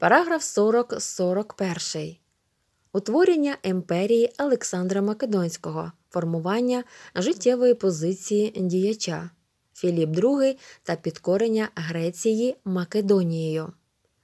Параграф 40 41. Утворення імперії Олександра Македонського, формування життєвої позиції діяча Філіп II та підкорення Греції Македонією.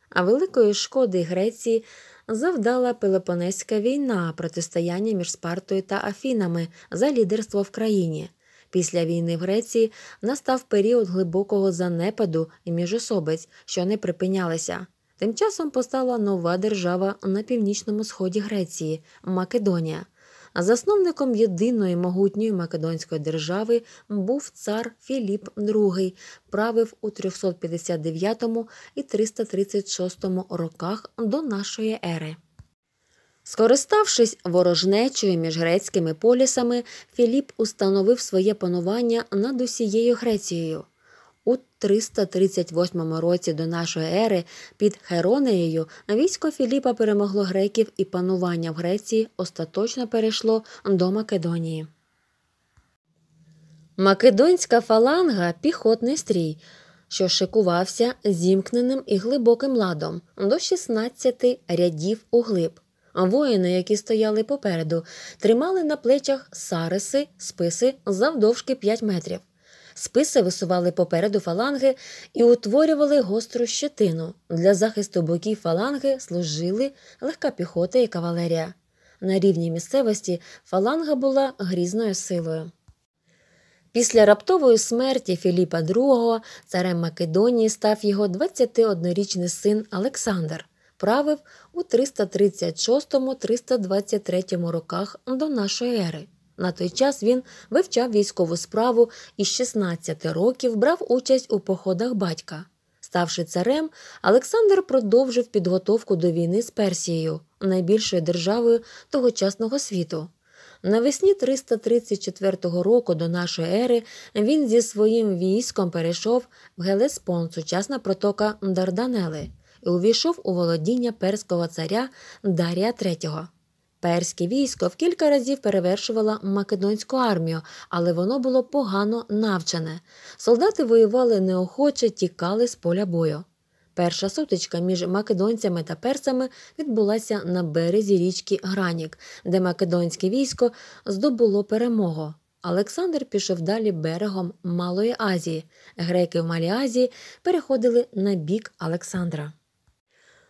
А великої шкоди Греції завдала Пелопонезька війна протистояння між Спартою та Афінами за лідерство в країні. Після війни в Греції настав період глибокого занепаду і міжособиць, що не припинялися. Тим часом постала нова держава на північному сході Греції Македонія. Засновником єдиної могутньої Македонської держави був цар Філіп II, правив у 359 і 336 роках до нашої ери. Скориставшись ворожнечою між грецькими полісами, Філіп установив своє панування над усією Грецією. У 338 році до нашої ери під Херонеєю військо Філіпа перемогло греків і панування в Греції остаточно перейшло до Македонії. Македонська фаланга піхотний стрій, що шикувався зімкненим і глибоким ладом до 16 рядів углиб. Воїни, які стояли попереду, тримали на плечах сариси, списи завдовжки 5 метрів. Списи висували попереду фаланги і утворювали гостру щетину. Для захисту боків фаланги служили легка піхота і кавалерія. На рівні місцевості фаланга була грізною силою. Після раптової смерті Філіпа II царем Македонії став його 21-річний син Олександр, правив у 336-323 роках до нашої ери. На той час він вивчав військову справу і з 16 років брав участь у походах батька. Ставши царем, Олександр продовжив підготовку до війни з Персією, найбільшою державою тогочасного світу. Навесні 334 року до нашої ери він зі своїм військом перейшов в Гелеспон, сучасна протока Дарданели, і увійшов у володіння перського царя Дарія III. Перське військо в кілька разів перевершувало македонську армію, але воно було погано навчене. Солдати воювали неохоче, тікали з поля бою. Перша сутичка між македонцями та персами відбулася на березі річки Гранік, де македонське військо здобуло перемогу. Олександр пішов далі берегом Малої Азії. Греки в Малій Азії переходили на бік Олександра.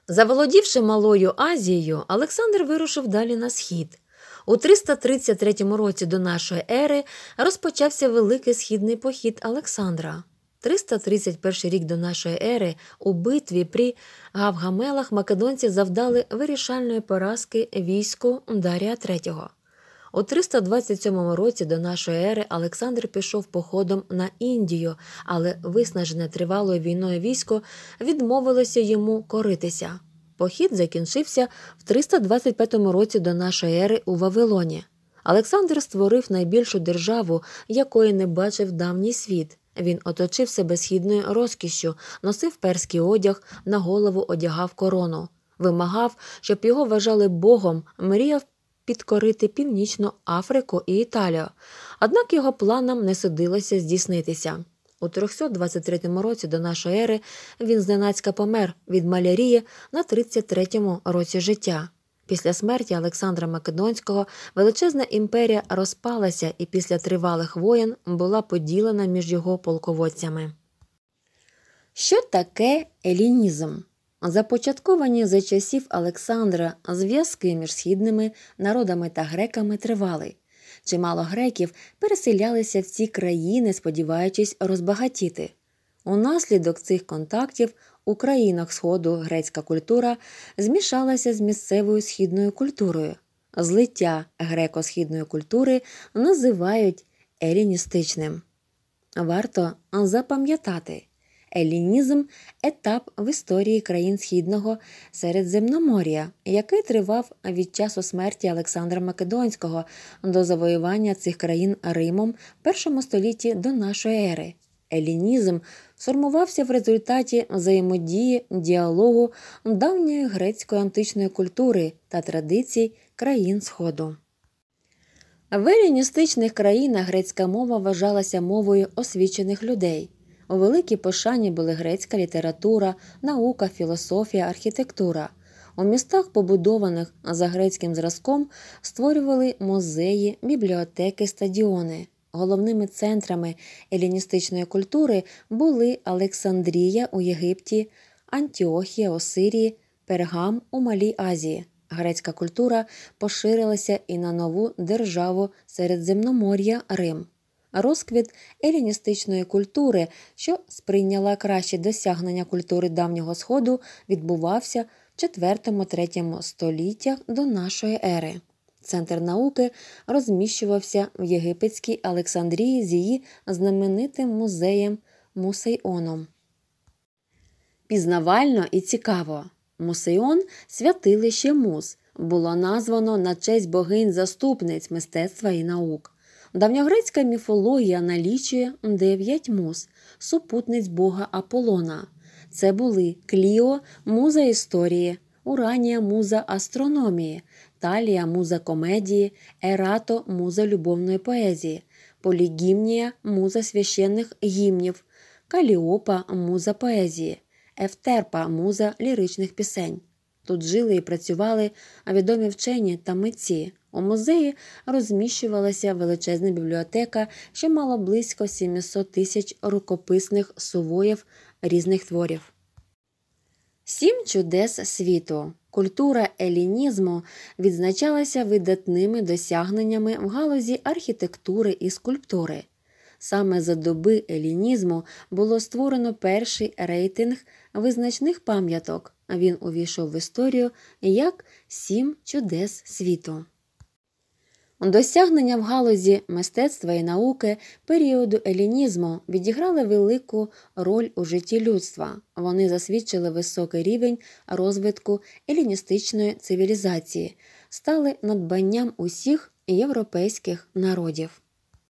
Заволодівши Малою Азією, Олександр вирушив далі на схід. У 333 році до нашої ери розпочався великий східний похід Олександра. 331 рік до нашої ери у битві при Гавгамелах македонці завдали вирішальної поразки війську Дарія III. У 327 році до нашої ери Олександр пішов походом на Індію, але виснажене тривалою війною військо відмовилося йому коритися. Похід закінчився в 325 році до нашої ери у Вавилоні. Олександр створив найбільшу державу, якої не бачив давній світ. Він оточив себе східною розкішшю, носив перський одяг, на голову одягав корону, вимагав, щоб його вважали Богом, мріяв підкорити Північну Африку і Італію, однак його планам не судилося здійснитися. У 323 році до нашої ери він зненацька помер від малярії на 33-му році життя. Після смерті Олександра Македонського величезна імперія розпалася і після тривалих воєн була поділена між його полководцями. Що таке елінізм? Започатковані за часів Олександра зв'язки між східними народами та греками тривали. Чимало греків переселялися в ці країни, сподіваючись розбагатіти. Унаслідок цих контактів у країнах Сходу грецька культура змішалася з місцевою східною культурою. Злиття греко-східної культури називають еліністичним. Варто запам'ятати елінізм етап в історії країн Східного Середземномор'я, який тривав від часу смерті Олександра Македонського до завоювання цих країн Римом в першому столітті до нашої ери. Елінізм сформувався в результаті взаємодії діалогу давньої грецької античної культури та традицій країн Сходу. В еліністичних країнах грецька мова вважалася мовою освічених людей. У великій пошані були грецька література, наука, філософія, архітектура. У містах, побудованих за грецьким зразком, створювали музеї, бібліотеки, стадіони. Головними центрами еліністичної культури були Олександрія у Єгипті, Антіохія у Сирії, Пергам у Малій Азії. Грецька культура поширилася і на нову державу Середземномор'я Рим розквіт еліністичної культури, що сприйняла кращі досягнення культури давнього сходу, відбувався в iv 3 століттях до нашої ери. Центр науки розміщувався в Єгипетській Олександрії з її знаменитим музеєм Мусейоном. Пізнавально і цікаво. Мусейон святилище Мус було названо на честь богинь заступниць мистецтва і наук. Давньогрецька міфологія налічує дев'ять муз, супутниць бога Аполлона. Це були Кліо, муза історії, Уранія муза астрономії, Талія муза комедії, Ерато муза любовної поезії, Полігімнія муза священних гімнів, Каліопа муза поезії, Ефтерпа муза ліричних пісень. Тут жили і працювали відомі вчені та митці. У музеї розміщувалася величезна бібліотека, що мала близько 700 тисяч рукописних сувоїв різних творів. Сім чудес світу. Культура елінізму відзначалася видатними досягненнями в галузі архітектури і скульптури. Саме за доби елінізму було створено перший рейтинг визначних пам'яток, він увійшов в історію як Сім чудес світу. Досягнення в галузі мистецтва і науки періоду елінізму відіграли велику роль у житті людства. Вони засвідчили високий рівень розвитку еліністичної цивілізації, стали надбанням усіх європейських народів.